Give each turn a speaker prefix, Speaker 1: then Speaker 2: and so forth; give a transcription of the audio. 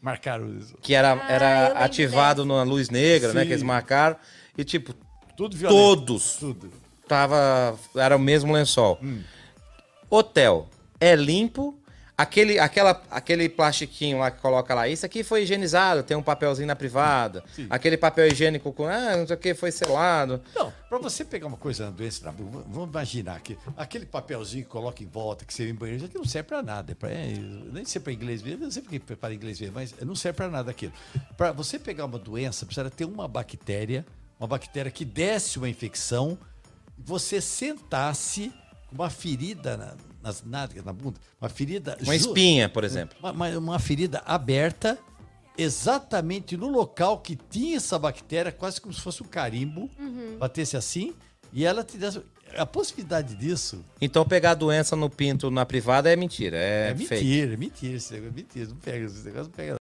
Speaker 1: Marcaram isso.
Speaker 2: Que era, ah, era ativado na luz negra, Sim. né? Que eles marcaram. E, tipo, Tudo
Speaker 3: todos.
Speaker 2: Tudo. Tava, era o mesmo lençol. Hum. Hotel é limpo Aquele, aquela, aquele plastiquinho lá que coloca lá, isso aqui foi higienizado, tem um papelzinho na privada. Sim. Aquele papel higiênico com, ah, não sei o que, foi selado. Não, para você pegar uma coisa na doença, na boca, vamos imaginar que aquele papelzinho que
Speaker 1: coloca em volta, que você em banheiro, já que não serve para nada. É pra, é, nem serve para inglês ver, não sei porque para inglês ver, mas não serve para nada aquilo. Para você pegar uma doença, precisa ter uma bactéria, uma bactéria que desse uma infecção, você sentasse com uma ferida na, nas nádegas, na bunda, uma ferida. Uma espinha, por exemplo. Uma, uma, ferida aberta, exatamente no local que tinha essa bactéria, quase como se fosse um carimbo, uhum.
Speaker 2: batesse assim, e ela te desse. A possibilidade disso. Então pegar a doença no pinto na privada é mentira. É, é mentira, é
Speaker 3: mentira, é mentira. Não pega, esse negócio não pega.